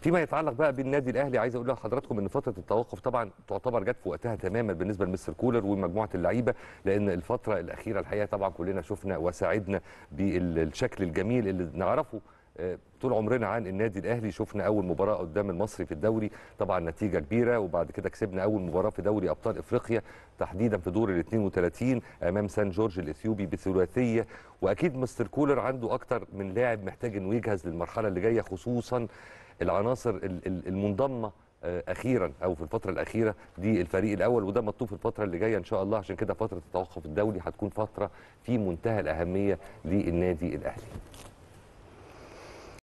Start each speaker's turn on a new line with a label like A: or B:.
A: فيما يتعلق بقى بالنادي الاهلي عايز اقول لحضراتكم ان فتره التوقف طبعا تعتبر جت في وقتها تماما بالنسبه لمستر كولر ومجموعه اللعيبه لان الفتره الاخيره الحقيقه طبعا كلنا شفنا وساعدنا بالشكل الجميل اللي نعرفه طول عمرنا عن النادي الاهلي شفنا اول مباراه قدام المصري في الدوري طبعا نتيجه كبيره وبعد كده كسبنا اول مباراه في دوري ابطال افريقيا تحديدا في دور ال 32 امام سان جورج الاثيوبي بثلاثيه واكيد مستر كولر عنده اكتر من لاعب محتاج انه يجهز للمرحله اللي جايه خصوصا العناصر المنضمه آه، اخيرا او في الفتره الاخيره دي الفريق الاول وده مطلوب في الفتره اللي جايه ان شاء الله عشان كده فتره التوقف الدولي هتكون فتره في منتهى الاهميه للنادي الاهلي